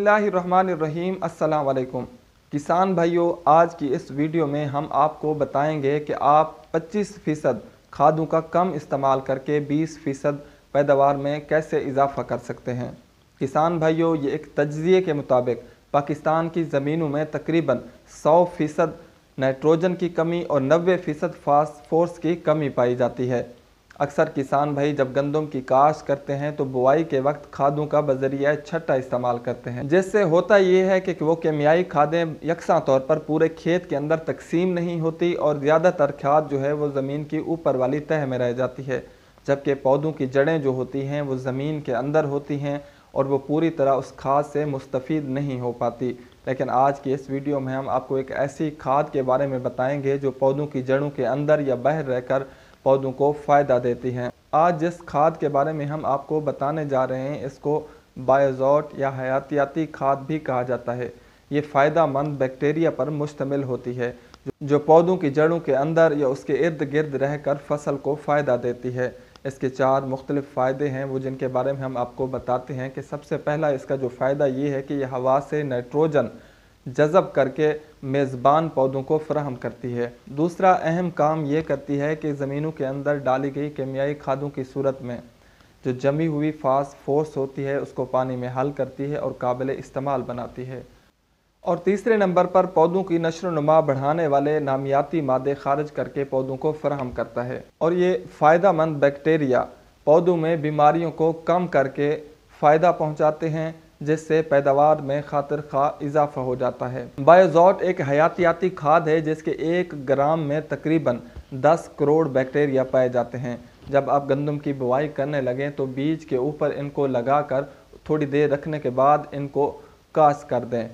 रहीम अस्सलाम वालेकुम किसान भाइयों आज की इस वीडियो में हम आपको बताएंगे कि आप 25 फ़ीसद खादों का कम इस्तेमाल करके 20 फ़ीसद पैदावार में कैसे इजाफा कर सकते हैं किसान भाइयों ये एक तजिए के मुताबिक पाकिस्तान की ज़मीनों में तकरीबन 100 फ़ीसद नाइट्रोजन की कमी और 90 फ़ीसद फास्फोर्स की कमी पाई जाती है अक्सर किसान भाई जब गंदम की काश करते हैं तो बुआई के वक्त खादों का बजरिया छट्टा इस्तेमाल करते हैं जिससे होता यह है कि वो केमियाई खादें यकसा तौर पर पूरे खेत के अंदर तकसीम नहीं होती और ज़्यादातर खाद जो है वो ज़मीन की ऊपर वाली तह में रह जाती है जबकि पौधों की जड़ें जो होती हैं वो ज़मीन के अंदर होती हैं और वो पूरी तरह उस खाद से मुस्तफ़ नहीं हो पाती लेकिन आज की इस वीडियो में हम आपको एक ऐसी खाद के बारे में बताएंगे जो पौधों की जड़ों के अंदर या बाहर रहकर पौधों को फ़ायदा देती हैं आज जिस खाद के बारे में हम आपको बताने जा रहे हैं इसको बायोजोट या हयातियाती खाद भी कहा जाता है ये फ़ायदा मंद बैक्टीरिया पर मुश्तमिल होती है जो पौधों की जड़ों के अंदर या उसके इर्द गिर्द रहकर फसल को फ़ायदा देती है इसके चार मुख्तलिफ फ़ायदे हैं वो जिनके बारे में हम आपको बताते हैं कि सबसे पहला इसका जो फ़ायदा ये है कि यह हवा से नाइट्रोजन जज़ब करके मेज़बान पौधों को फ्राहम करती है दूसरा अहम काम यह करती है कि ज़मीनों के अंदर डाली गई केमियाई खादों की सूरत में जो जमी हुई फास फोर्स होती है उसको पानी में हल करती है और काबिल इस्तेमाल बनाती है और तीसरे नंबर पर पौधों की नशर नुमा बढ़ाने वाले नामियाती मादे खारिज करके पौधों को फ्राहम करता है और ये फ़ायदा मंद बैक्टीरिया पौधों में बीमारियों को कम करके फ़ायदा पहुँचाते हैं जिससे पैदावार में खातर खा इजाफा हो जाता है बायोजॉट एक हयातियाती खाद है जिसके एक ग्राम में तकरीबन 10 करोड़ बैक्टीरिया पाए जाते हैं जब आप गंदम की बुआई करने लगें तो बीज के ऊपर इनको लगाकर थोड़ी देर रखने के बाद इनको कास कर दें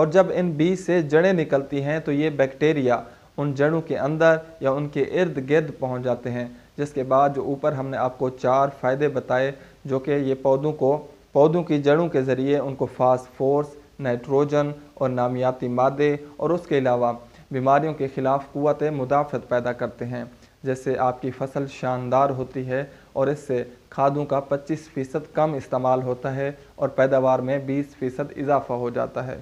और जब इन बीज से जड़ें निकलती हैं तो ये बैक्टीरिया उन जड़ों के अंदर या उनके इर्द गिर्द पहुंच जाते हैं जिसके बाद जो ऊपर हमने आपको चार फ़ायदे बताए जो कि ये पौधों को पौधों की जड़ों के ज़रिए उनको फास्फोर्स नाइट्रोजन और नामियाती मादे और उसके अलावा बीमारियों के ख़िलाफ़ क़वत मुदाफ़त पैदा करते हैं जैसे आपकी फसल शानदार होती है और इससे खादों का 25 फ़ीसद कम इस्तेमाल होता है और पैदावार में 20 फ़ीसद इजाफ़ा हो जाता है